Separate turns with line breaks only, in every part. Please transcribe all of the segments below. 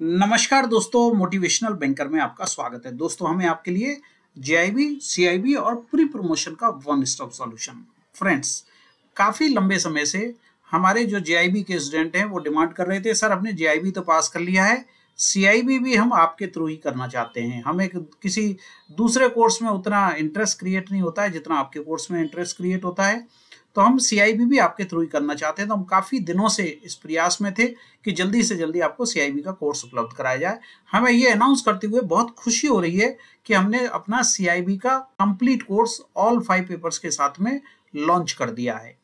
नमस्कार दोस्तों motivational banker में आपका स्वागत है दोस्तों हमें आपके लिए जेआईबी सीआईबी और प्री प्रमोशन का वन स्टॉप सॉल्यूशन फ्रेंड्स काफ़ी लंबे समय से हमारे जो जेआईबी के स्टूडेंट हैं वो डिमांड कर रहे थे सर हमने जेआईबी तो पास कर लिया है सीआईबी भी हम आपके थ्रू ही करना चाहते हैं हमें किसी दूसरे कोर्स में उतना इंटरेस्ट क्रिएट नहीं होता है जितना आपके कोर्स में इंटरेस्ट क्रिएट होता है तो हम सीआईबी भी आपके थ्रू ही करना चाहते हैं तो हम काफ़ी दिनों से इस प्रयास में थे कि जल्दी से जल्दी आपको सीआईबी का कोर्स उपलब्ध कराया जाए हमें ये अनाउंस करते हुए बहुत खुशी हो रही है कि हमने अपना सीआईबी का complete course all five papers के साथ में लॉन्च कर दिया है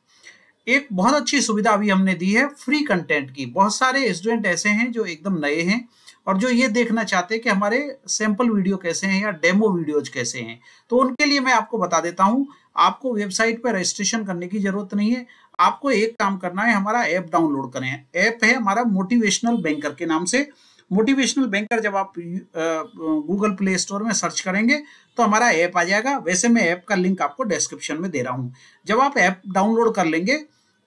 एक बहुत अच्छी सुविधा अभी हमने दी है फ्री कंटेंट की बहुत सारे स्टूडेंट ऐसे हैं जो एकदम नए हैं और जो ये देखना चाहते हैं कि हमारे सैंपल वीडियो कैसे हैं या डेमो वीडियोज कैसे हैं तो उनके लिए मैं आपको बता देता हूँ आपको वेबसाइट पर रजिस्ट्रेशन करने की जरूरत नहीं है आपको एक काम करना है हमारा ऐप डाउनलोड करें ऐप है हमारा मोटिवेशनल बैंकर के नाम से मोटिवेशनल बैंकर जब आप गूगल प्ले स्टोर में सर्च करेंगे तो हमारा ऐप आ जाएगा वैसे मैं ऐप का लिंक आपको डिस्क्रिप्शन में दे रहा हूँ जब आप ऐप डाउनलोड कर लेंगे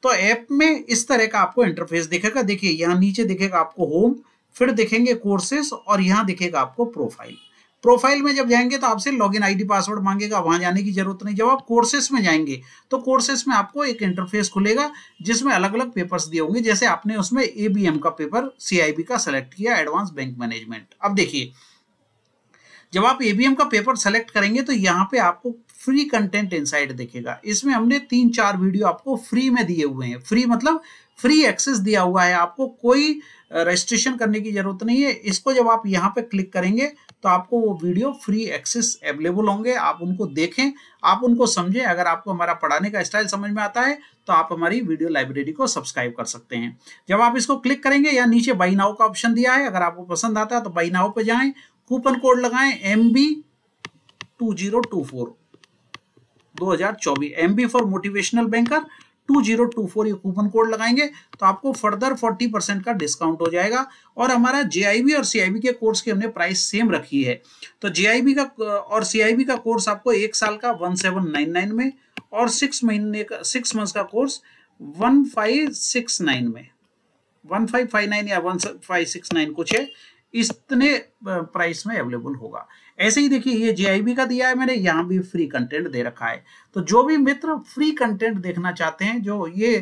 तो ऐप में इस तरह का आपको इंटरफेस दिखेगा देखिए यहाँ नीचे दिखेगा आपको होम फिर देखेंगे कोर्सेस और यहाँ दिखेगा आपको प्रोफाइल प्रोफाइल में जब जाएंगे तो आपसे लॉगिन आईडी पासवर्ड मांगेगा वहां जाने की जरूरत नहीं जब आप कोर्सेस में जाएंगे तो कोर्सेस में आपको एक इंटरफेस खुलेगा जिसमें अलग अलग पेपर्स दिए होंगे जैसे आपने उसमें एबीएम का पेपर सीआईबी का सेलेक्ट किया एडवांस बैंक मैनेजमेंट अब देखिए जब आप एबीएम का पेपर सेलेक्ट करेंगे तो यहाँ पे आपको फ्री कंटेंट इन देखेगा इसमें हमने तीन चार वीडियो आपको फ्री में दिए हुए हैं फ्री मतलब फ्री एक्सेस दिया हुआ है आपको कोई रजिस्ट्रेशन करने की जरूरत नहीं है इसको जब आप यहाँ पे क्लिक करेंगे तो आपको वो वीडियो फ्री एक्सेस अवेलेबल होंगे आप उनको देखें आप उनको समझें अगर आपको हमारा पढ़ाने का स्टाइल समझ में आता है तो आप हमारी वीडियो लाइब्रेरी को सब्सक्राइब कर सकते हैं जब आप इसको क्लिक करेंगे या नीचे बाई नाव का ऑप्शन दिया है अगर आपको पसंद आता है तो बाई नाव पर जाए कूपन कोड लगाए M B two zero two four दो हजार चौबीस M B for motivational banker 2024 ये कूपन कोड लगाएंगे तो आपको फर्दर 40 परसेंट का डिस्काउंट हो जाएगा और हमारा जे और सी के कोर्स की हमने प्राइस सेम रखी है तो जे का और सी का कोर्स आपको एक साल का 1799 में और सिक्स महीने का सिक्स मंथ का कोर्स 1569 में 1559 या 1569 कुछ है इतने प्राइस में अवेलेबल होगा ऐसे ही देखिए ये जे का दिया है मैंने यहाँ भी फ्री कंटेंट दे रखा है तो जो भी मित्र फ्री कंटेंट देखना चाहते हैं जो ये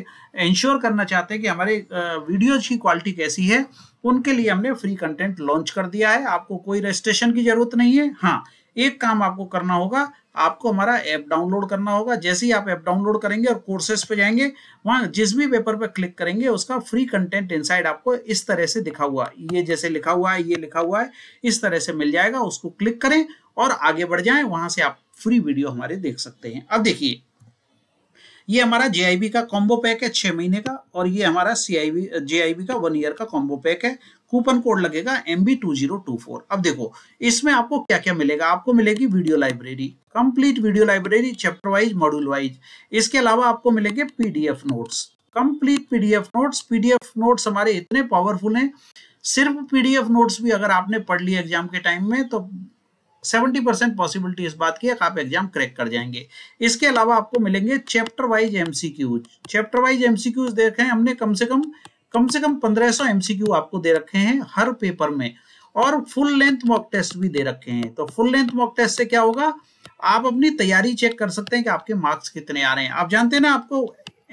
इंश्योर करना चाहते हैं कि हमारे वीडियोज की क्वालिटी कैसी है उनके लिए हमने फ्री कंटेंट लॉन्च कर दिया है आपको कोई रजिस्ट्रेशन की जरूरत नहीं है हाँ एक काम आपको करना होगा आपको हमारा ऐप डाउनलोड करना होगा जैसे ही आप ऐप डाउनलोड करेंगे और कोर्सेज पे जाएंगे वहां जिस भी पेपर पे क्लिक करेंगे उसका फ्री कंटेंट इनसाइड आपको इस तरह से दिखा हुआ ये जैसे लिखा हुआ है ये लिखा हुआ है इस तरह से मिल जाएगा उसको क्लिक करें और आगे बढ़ जाए वहां से आप फ्री वीडियो हमारे देख सकते हैं अब देखिए ये हमारा जे का कॉम्बो पैक है छह महीने का और ये हमारा सी आई का वन ईयर का कॉम्बो पैक है कूपन कोड लगेगा M B two zero two four अब देखो इसमें आपको क्या क्या मिलेगा आपको मिलेगी video library complete video library chapter wise module wise इसके अलावा आपको मिलेंगे PDF notes complete PDF notes PDF notes हमारे इतने पावरफुल हैं सिर्फ पीडीएफ नोट्स भी अगर आपने पढ़ लिया एग्जाम के टाइम में तो 70 परसेंट पॉसिबिलिटी इस बात की है कि आप एग्जाम क्रैक कर जाएंगे इसके अलावा आपको मिलेंगे chapter wise MCQs chapter wise MCQs देखें हमने कम से कम कम से कम 1500 एमसीक्यू आपको दे रखे हैं हर पेपर में और फुल लेंथ मॉक टेस्ट भी दे रखे हैं तो फुल लेंथ मॉक टेस्ट से क्या होगा आप अपनी तैयारी चेक कर सकते हैं कि आपके मार्क्स कितने आ रहे हैं आप जानते हैं ना आपको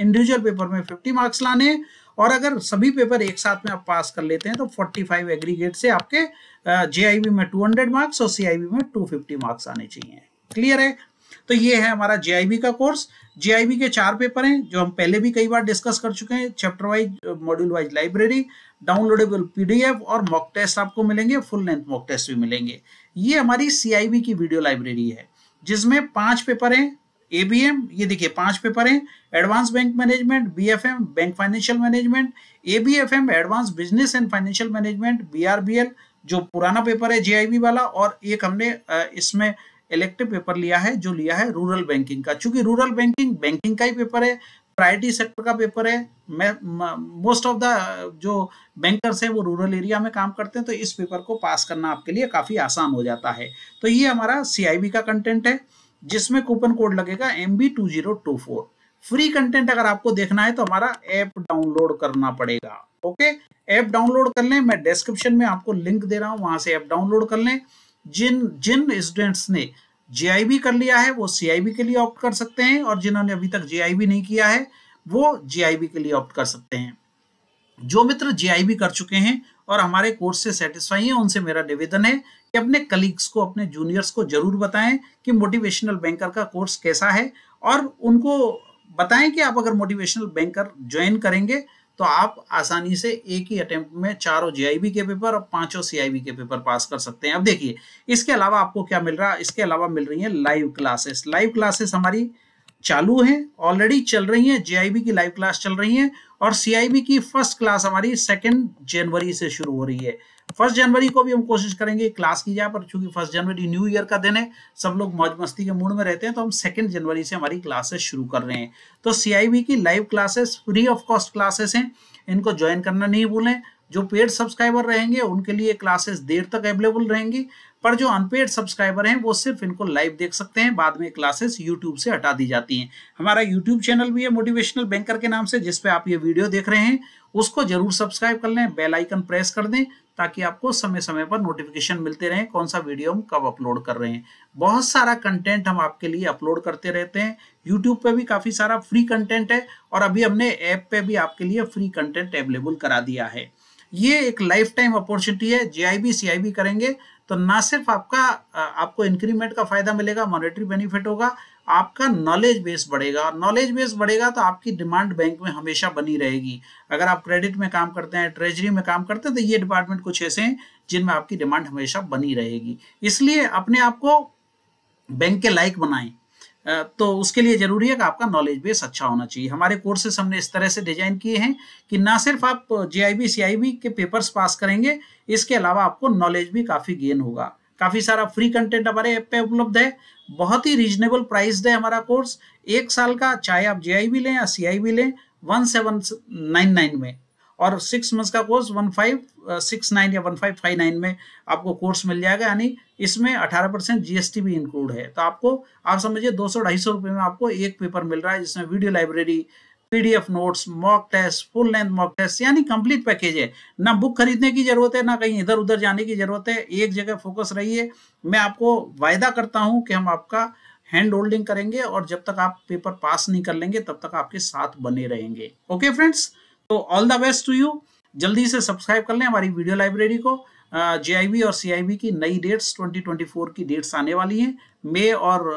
इंडिविजुअल पेपर में 50 मार्क्स लाने हैं और अगर सभी पेपर एक साथ में आप पास कर लेते हैं तो 45 एग्रीगेट से आपके जे में 200 मार्क्स और सी में 250 मार्क्स आने चाहिए क्लियर है तो ये है हमारा जे का कोर्स जे के चार पेपर हैं जो हम पहले भी कई बार डिस्कस कर चुके हैं chapter wise module wise library downloadable PDF और मॉक टेस्ट आपको मिलेंगे फुल लेंथ मॉक टेस्ट भी मिलेंगे ये हमारी सी की वीडियो लाइब्रेरी है जिसमें पांच पेपर हैं एबीएम ये देखिए पांच पेपर हैं advance bank management BFM bank financial management ABFM advance business and financial management BRBL जो पुराना पेपर है जेआईबी वाला और एक हमने इसमें इलेक्टिव पेपर लिया है जो लिया है रूरल बैंकिंग का चूंकि रूरल बैंकिंग बैंकिंग का ही पेपर है प्रायोरिटी सेक्टर का पेपर है मैं मोस्ट ऑफ द जो बैंकर्स हैं वो रूरल एरिया में काम करते हैं तो इस पेपर को पास करना आपके लिए काफ़ी आसान हो जाता है तो ये हमारा सी का कंटेंट है जिसमें कूपन कोड लगेगा M B two zero two four free content अगर आपको देखना है तो हमारा ऐप डाउनलोड करना पड़ेगा ओके ऐप डाउनलोड कर लें मैं डिस्क्रिप्शन में आपको लिंक दे रहा हूँ वहां से ऐप डाउनलोड कर लें जिन जिन स्टूडेंट्स ने जे कर लिया है वो सी के लिए ऑप्ट कर सकते हैं और जिन्होंने अभी तक जे नहीं किया है वो जे के लिए ऑप्ट कर सकते हैं जो मित्र जे कर चुके हैं और हमारे कोर्स से सेटिस्फाई हैं उनसे मेरा निवेदन है कि अपने कलीग्स को अपने जूनियर्स को जरूर बताएं कि मोटिवेशनल बैंकर का कोर्स कैसा है और उनको बताएं कि आप अगर मोटिवेशनल बैंकर ज्वाइन करेंगे तो आप आसानी से एक ही अटेम्प्ट में चारों जीआईबी के पेपर और पांचों सीआईबी के पेपर पास कर सकते हैं अब देखिए इसके अलावा आपको क्या मिल रहा है इसके अलावा मिल रही है लाइव क्लासेस लाइव क्लासेस हमारी चालू है ऑलरेडी चल रही है जीआईबी की लाइव क्लास चल रही है और सीआईबी की फर्स्ट क्लास हमारी सेकेंड जनवरी से शुरू हो रही है फर्स्ट जनवरी को भी हम कोशिश करेंगे क्लास की जाए पर चूंकि फर्स्ट जनवरी न्यू ईयर का दिन है सब लोग मौज मस्ती के मूड में रहते हैं तो हम सेकेंड जनवरी से हमारी क्लासेस शुरू कर रहे हैं तो सीआईबी की live classes free of cost classes हैं इनको ज्वाइन करना नहीं भूलें जो पेड सब्सक्राइबर रहेंगे उनके लिए क्लासेस देर तक अवेलेबल रहेंगी पर जो अनपेड सब्सक्राइबर हैं वो सिर्फ इनको लाइव देख सकते हैं बाद में क्लासेस यूट्यूब से हटा दी जाती हैं हमारा यूट्यूब चैनल भी है मोटिवेशनल बैंकर के नाम से जिसपे आप ये वीडियो देख रहे हैं उसको जरूर सब्सक्राइब कर लें बेल आइकन प्रेस कर दें ताकि आपको समय समय पर नोटिफिकेशन मिलते रहें कौन सा वीडियो हम कब अपलोड कर रहे हैं बहुत सारा कंटेंट हम आपके लिए अपलोड करते रहते हैं यूट्यूब पे भी काफ़ी सारा फ्री कंटेंट है और अभी हमने ऐप पे भी आपके लिए फ्री कंटेंट अवेलेबल करा दिया है ये एक लाइफ टाइम अपॉर्चुनिटी है जीआईबी सीआईबी करेंगे तो ना सिर्फ आपका आपको इंक्रीमेंट का फायदा मिलेगा मॉनेटरी बेनिफिट होगा आपका नॉलेज बेस बढ़ेगा नॉलेज बेस बढ़ेगा तो आपकी डिमांड बैंक में हमेशा बनी रहेगी अगर आप क्रेडिट में काम करते हैं ट्रेजरी में काम करते हैं तो ये डिपार्टमेंट कुछ ऐसे हैं जिनमें आपकी डिमांड हमेशा बनी रहेगी इसलिए अपने आप को बैंक के लायक बनाएं तो उसके लिए जरूरी है कि आपका नॉलेज बेस अच्छा होना चाहिए हमारे कोर्सेस हमने इस तरह से डिजाइन किए हैं कि ना सिर्फ आप जे आई के पेपर्स पास करेंगे इसके अलावा आपको नॉलेज भी काफ़ी गेन होगा काफ़ी सारा फ्री कंटेंट हमारे ऐप पे उपलब्ध है बहुत ही रीजनेबल प्राइस दे हमारा कोर्स एक साल का चाहे आप जे लें या सी लें वन सेवन नाइन नाइन में और सिक्स मंथ्स का course one five six nine या वन फाइव फाइव नाइन में आपको कोर्स मिल जाएगा यानी इसमें अठारह परसेंट जीएसटी भी इंक्लूड है तो आपको आप समझिए दो सौ ढाई सौ रुपये में आपको एक पेपर मिल रहा है जिसमें video library PDF notes mock test full length mock test यानी कंप्लीट पैकेज है ना बुक खरीदने की जरूरत है ना कहीं इधर उधर जाने की जरूरत है एक जगह फोकस रहिए मैं आपको वायदा करता हूँ कि हम आपका हैंड होल्डिंग करेंगे और जब तक आप पेपर पास नहीं कर लेंगे तब तक आपके साथ बने रहेंगे ओके फ्रेंड्स तो all the best to you जल्दी से सब्सक्राइब कर लें हमारी वीडियो लाइब्रेरी को जे और सी की नई डेट्स 2024 की डेट्स आने वाली हैं मई और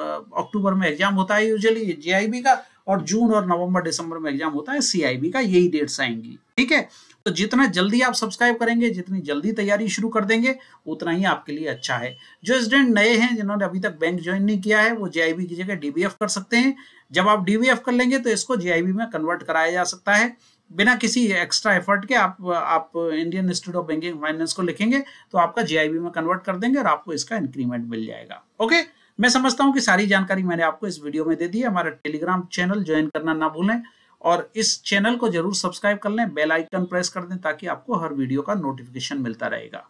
अक्टूबर में एग्जाम होता है यूजली जे का और जून और नवंबर दिसंबर में एग्जाम होता है सी का यही डेट्स आएंगी ठीक है तो जितना जल्दी आप सब्सक्राइब करेंगे जितनी जल्दी तैयारी शुरू कर देंगे उतना ही आपके लिए अच्छा है जो स्टूडेंट नए हैं जिन्होंने अभी तक बैंक ज्वाइन नहीं किया है वो जे की जगह डीबीएफ कर सकते हैं जब आप डीबीएफ कर लेंगे तो इसको जे में कन्वर्ट कराया जा सकता है बिना किसी एक्स्ट्रा एफर्ट के आप आप Indian Institute of Banking Finance को लिखेंगे तो आपका जीआईबी में कन्वर्ट कर देंगे और आपको इसका इंक्रीमेंट मिल जाएगा ओके मैं समझता हूँ कि सारी जानकारी मैंने आपको इस वीडियो में दे दी है हमारा टेलीग्राम चैनल ज्वाइन करना ना भूलें और इस चैनल को जरूर सब्सक्राइब कर लें बेल आइकन प्रेस कर दें ताकि आपको हर वीडियो का नोटिफिकेशन मिलता रहेगा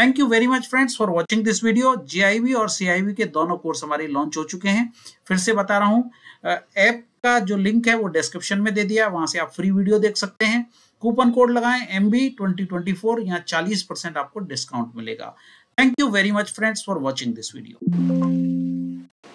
thank you very much friends for watching this video GIB और सीआईबी के दोनों कोर्स हमारे लॉन्च हो चुके हैं फिर से बता रहा हूँ ऐप का जो लिंक है वो डिस्क्रिप्शन में दे दिया वहां से आप फ्री वीडियो देख सकते हैं कूपन कोड लगाएं M B twenty twenty four यहाँ चालीस परसेंट आपको डिस्काउंट मिलेगा thank you very much friends for watching this video